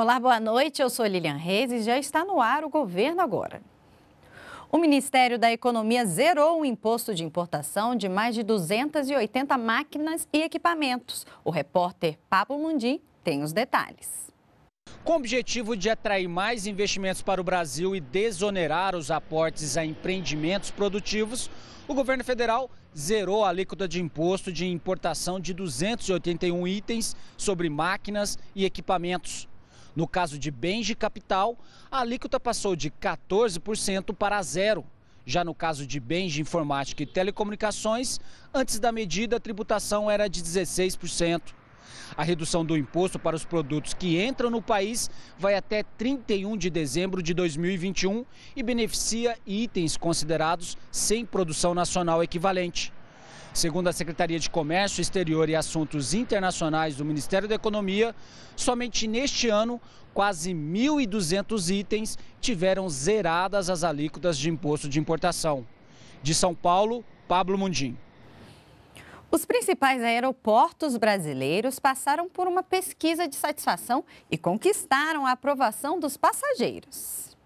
Olá, boa noite. Eu sou Lilian Reis e já está no ar o Governo Agora. O Ministério da Economia zerou o imposto de importação de mais de 280 máquinas e equipamentos. O repórter Pablo Mundim tem os detalhes. Com o objetivo de atrair mais investimentos para o Brasil e desonerar os aportes a empreendimentos produtivos, o governo federal zerou a alíquota de imposto de importação de 281 itens sobre máquinas e equipamentos. No caso de bens de capital, a alíquota passou de 14% para zero. Já no caso de bens de informática e telecomunicações, antes da medida, a tributação era de 16%. A redução do imposto para os produtos que entram no país vai até 31 de dezembro de 2021 e beneficia itens considerados sem produção nacional equivalente. Segundo a Secretaria de Comércio Exterior e Assuntos Internacionais do Ministério da Economia, somente neste ano, quase 1.200 itens tiveram zeradas as alíquotas de imposto de importação. De São Paulo, Pablo Mundim. Os principais aeroportos brasileiros passaram por uma pesquisa de satisfação e conquistaram a aprovação dos passageiros.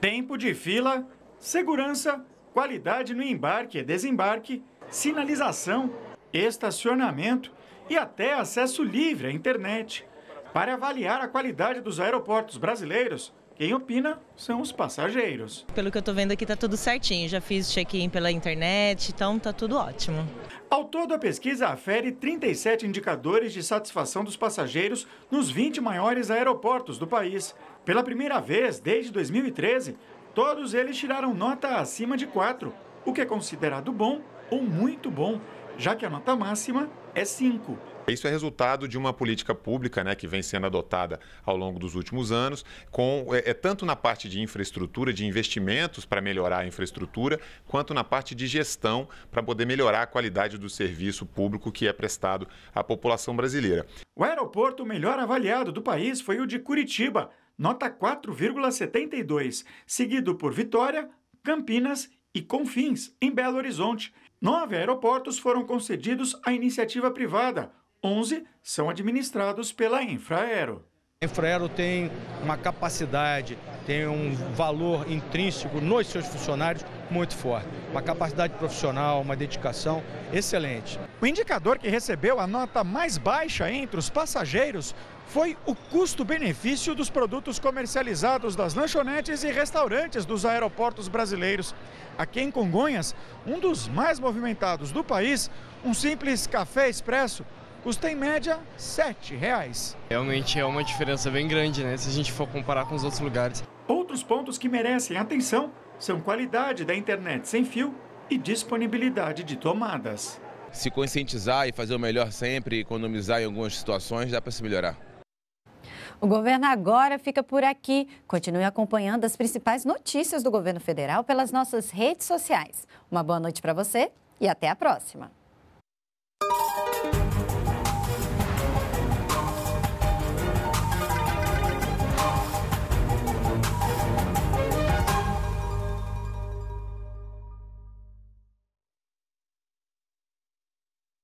Tempo de fila, segurança qualidade no embarque e desembarque, sinalização, estacionamento e até acesso livre à internet. Para avaliar a qualidade dos aeroportos brasileiros, quem opina são os passageiros. Pelo que eu estou vendo aqui, está tudo certinho. Já fiz check-in pela internet, então está tudo ótimo. Ao todo, a pesquisa afere 37 indicadores de satisfação dos passageiros nos 20 maiores aeroportos do país. Pela primeira vez desde 2013, Todos eles tiraram nota acima de 4, o que é considerado bom ou muito bom, já que a nota máxima é 5. Isso é resultado de uma política pública né, que vem sendo adotada ao longo dos últimos anos, com, é, é tanto na parte de infraestrutura, de investimentos para melhorar a infraestrutura, quanto na parte de gestão para poder melhorar a qualidade do serviço público que é prestado à população brasileira. O aeroporto melhor avaliado do país foi o de Curitiba nota 4,72, seguido por Vitória, Campinas e Confins, em Belo Horizonte. Nove aeroportos foram concedidos à iniciativa privada, 11 são administrados pela Infraero. A Infraero tem uma capacidade, tem um valor intrínseco nos seus funcionários muito forte. Uma capacidade profissional, uma dedicação excelente. O indicador que recebeu a nota mais baixa entre os passageiros foi o custo-benefício dos produtos comercializados das lanchonetes e restaurantes dos aeroportos brasileiros. Aqui em Congonhas, um dos mais movimentados do país, um simples café expresso custa em média R$ 7,00. Realmente é uma diferença bem grande, né, se a gente for comparar com os outros lugares. Outros pontos que merecem atenção são qualidade da internet sem fio e disponibilidade de tomadas. Se conscientizar e fazer o melhor sempre, economizar em algumas situações, dá para se melhorar. O governo agora fica por aqui. Continue acompanhando as principais notícias do governo federal pelas nossas redes sociais. Uma boa noite para você e até a próxima.